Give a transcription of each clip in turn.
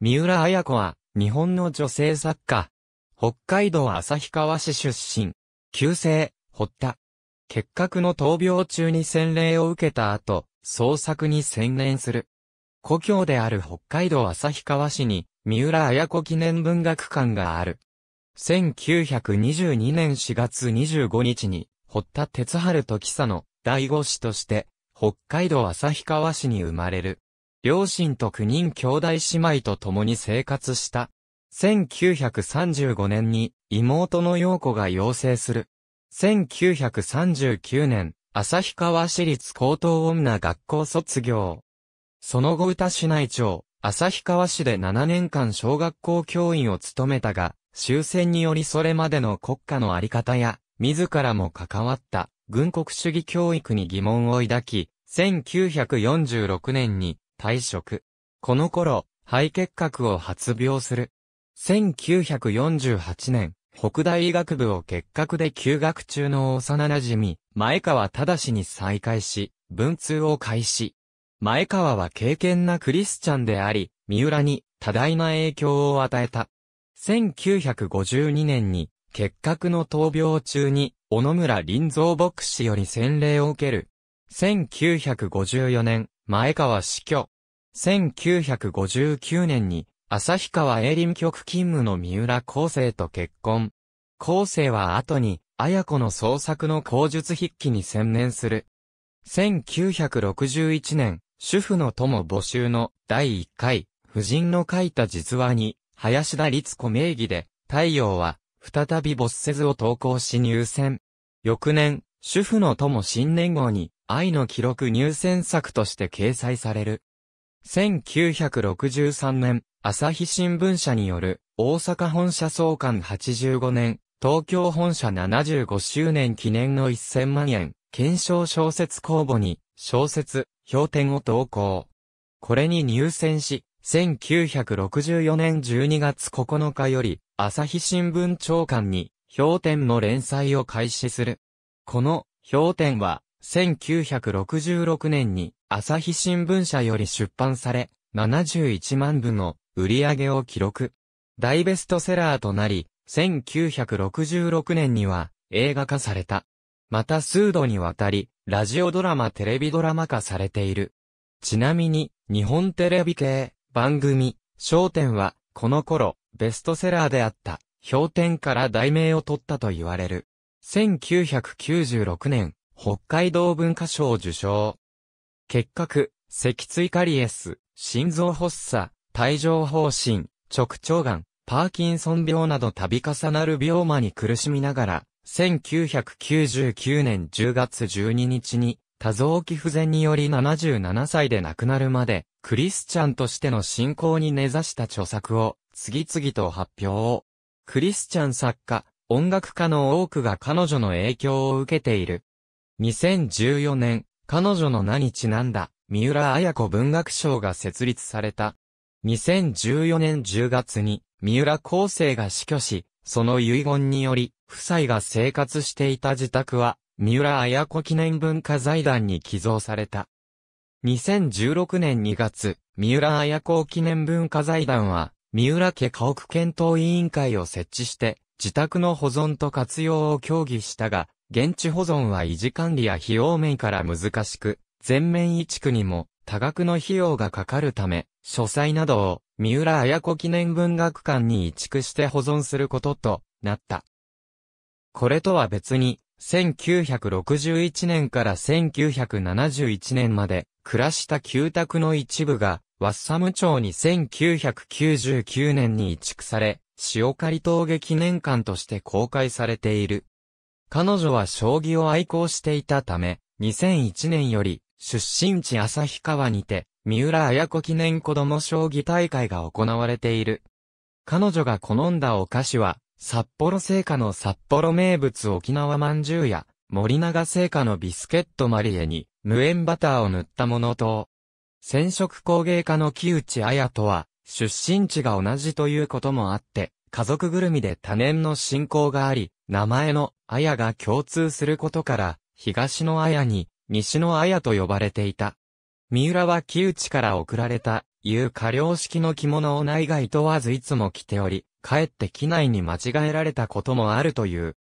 三浦綾子は、日本の女性作家。北海道旭川市出身。旧姓、堀田。結核の闘病中に洗礼を受けた後、創作に専念する。故郷である北海道旭川市に、三浦綾子記念文学館がある。1922年4月25日に、堀田哲春時佐の第五子として、北海道旭川市に生まれる。両親と9人兄弟姉妹と共に生活した。1935年に妹の陽子が養成する。1939年、旭川市立高等女学校卒業。その後歌市内町、旭川市で7年間小学校教員を務めたが、終戦によりそれまでの国家のあり方や、自らも関わった、軍国主義教育に疑問を抱き、1946年に退職。この頃、肺結核を発病する。1948年、北大医学部を結核で休学中の幼馴染、前川正に再会し、文通を開始。前川は敬虔なクリスチャンであり、三浦に多大な影響を与えた。1952年に、結核の闘病中に、小野村林蔵牧師より洗礼を受ける。1954年、前川死去。1959年に、旭川栄林局勤務の三浦厚生と結婚。厚生は後に、綾子の創作の口述筆記に専念する。1961年、主婦の友募集の第1回、夫人の書いた実話に、林田律子名義で、太陽は、再び没せずを投稿し入選。翌年、主婦の友新年号に、愛の記録入選作として掲載される。1963年、朝日新聞社による、大阪本社創刊85年、東京本社75周年記念の1000万円、検証小説公募に、小説、評点を投稿。これに入選し、1964年12月9日より、朝日新聞長官に、評点の連載を開始する。この、評点は、1966年に朝日新聞社より出版され、71万部の売り上げを記録。大ベストセラーとなり、1966年には映画化された。また数度にわたり、ラジオドラマテレビドラマ化されている。ちなみに、日本テレビ系、番組、焦点は、この頃、ベストセラーであった、氷点から題名を取ったと言われる。1996年、北海道文化賞受賞。結核、脊椎カリエス、心臓発作、帯状疱疹、直腸癌、パーキンソン病など度重なる病魔に苦しみながら、1999年10月12日に、多臓器不全により77歳で亡くなるまで、クリスチャンとしての信仰に根ざした著作を、次々と発表。クリスチャン作家、音楽家の多くが彼女の影響を受けている。2014年、彼女の名にちなんだ、三浦綾子文学賞が設立された。2014年10月に、三浦厚生が死去し、その遺言により、夫妻が生活していた自宅は、三浦綾子記念文化財団に寄贈された。2016年2月、三浦綾子記念文化財団は、三浦家家屋検討委員会を設置して、自宅の保存と活用を協議したが、現地保存は維持管理や費用面から難しく、全面移築にも多額の費用がかかるため、書斎などを三浦綾子記念文学館に移築して保存することとなった。これとは別に、1961年から1971年まで暮らした旧宅の一部が、ワッサム町に1999年に移築され、塩刈峠記念館として公開されている。彼女は将棋を愛好していたため、2001年より、出身地旭川にて、三浦綾子記念子供将棋大会が行われている。彼女が好んだお菓子は、札幌製菓の札幌名物沖縄饅頭や、森永製菓のビスケットマリエに、無塩バターを塗ったものと、染色工芸家の木内綾とは、出身地が同じということもあって、家族ぐるみで多年の親交があり、名前の綾が共通することから、東の綾に、西の綾と呼ばれていた。三浦は木内から送られた、いう過料式の着物を内外問わずいつも着ており、かえって機内に間違えられたこともあるという。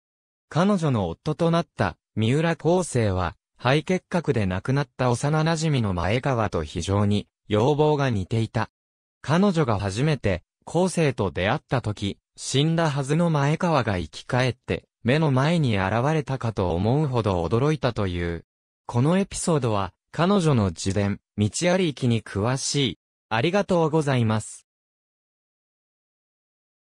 彼女の夫となった三浦康生は、肺結核で亡くなった幼馴染の前川と非常に要望が似ていた。彼女が初めて、康生と出会った時、死んだはずの前川が生き返って、目の前に現れたかと思うほど驚いたという。このエピソードは、彼女の自伝、道あり行きに詳しい。ありがとうございます。